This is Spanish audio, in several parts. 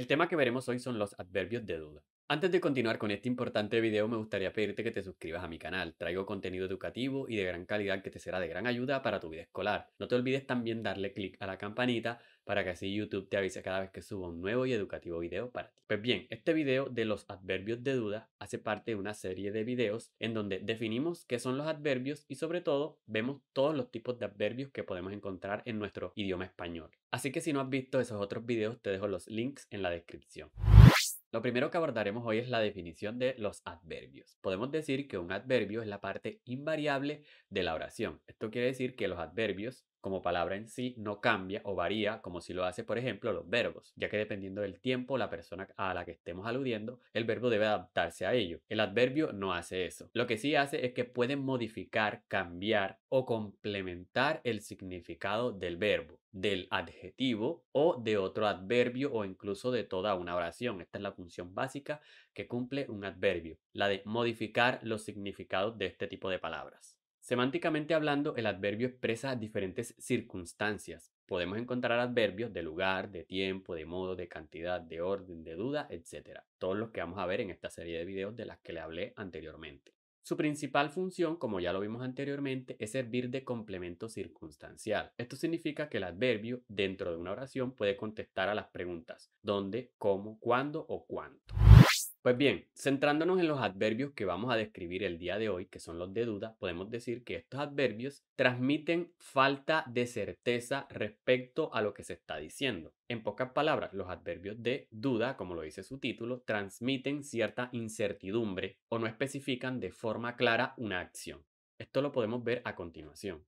El tema que veremos hoy son los adverbios de duda. Antes de continuar con este importante video me gustaría pedirte que te suscribas a mi canal. Traigo contenido educativo y de gran calidad que te será de gran ayuda para tu vida escolar. No te olvides también darle clic a la campanita para que así YouTube te avise cada vez que suba un nuevo y educativo video para ti. Pues bien, este video de los adverbios de duda hace parte de una serie de videos en donde definimos qué son los adverbios y sobre todo vemos todos los tipos de adverbios que podemos encontrar en nuestro idioma español. Así que si no has visto esos otros videos te dejo los links en la descripción. Lo primero que abordaremos hoy es la definición de los adverbios. Podemos decir que un adverbio es la parte invariable de la oración. Esto quiere decir que los adverbios como palabra en sí no cambia o varía como si lo hace, por ejemplo, los verbos, ya que dependiendo del tiempo la persona a la que estemos aludiendo, el verbo debe adaptarse a ello. El adverbio no hace eso. Lo que sí hace es que pueden modificar, cambiar o complementar el significado del verbo, del adjetivo o de otro adverbio o incluso de toda una oración. Esta es la función básica que cumple un adverbio, la de modificar los significados de este tipo de palabras. Semánticamente hablando, el adverbio expresa diferentes circunstancias. Podemos encontrar adverbios de lugar, de tiempo, de modo, de cantidad, de orden, de duda, etc. Todos los que vamos a ver en esta serie de videos de las que le hablé anteriormente. Su principal función, como ya lo vimos anteriormente, es servir de complemento circunstancial. Esto significa que el adverbio dentro de una oración puede contestar a las preguntas dónde, cómo, cuándo o cuánto. Pues bien, centrándonos en los adverbios que vamos a describir el día de hoy, que son los de duda, podemos decir que estos adverbios transmiten falta de certeza respecto a lo que se está diciendo. En pocas palabras, los adverbios de duda, como lo dice su título, transmiten cierta incertidumbre o no especifican de forma clara una acción. Esto lo podemos ver a continuación.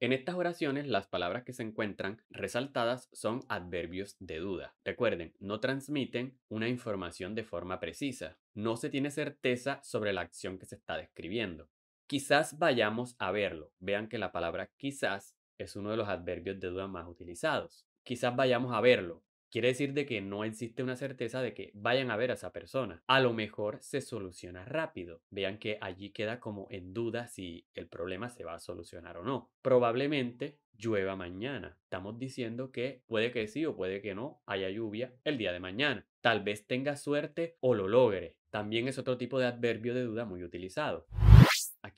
En estas oraciones, las palabras que se encuentran resaltadas son adverbios de duda. Recuerden, no transmiten una información de forma precisa. No se tiene certeza sobre la acción que se está describiendo. Quizás vayamos a verlo. Vean que la palabra quizás es uno de los adverbios de duda más utilizados. Quizás vayamos a verlo. Quiere decir de que no existe una certeza de que vayan a ver a esa persona. A lo mejor se soluciona rápido. Vean que allí queda como en duda si el problema se va a solucionar o no. Probablemente llueva mañana. Estamos diciendo que puede que sí o puede que no haya lluvia el día de mañana. Tal vez tenga suerte o lo logre. También es otro tipo de adverbio de duda muy utilizado.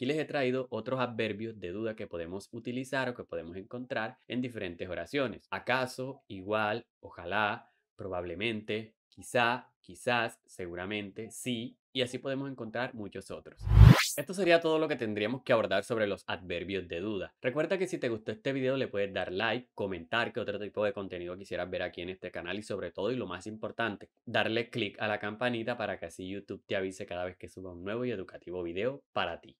Aquí les he traído otros adverbios de duda que podemos utilizar o que podemos encontrar en diferentes oraciones. Acaso, igual, ojalá, probablemente, quizá, quizás, seguramente, sí, y así podemos encontrar muchos otros. Esto sería todo lo que tendríamos que abordar sobre los adverbios de duda. Recuerda que si te gustó este video le puedes dar like, comentar qué otro tipo de contenido quisieras ver aquí en este canal y sobre todo y lo más importante, darle click a la campanita para que así YouTube te avise cada vez que suba un nuevo y educativo video para ti.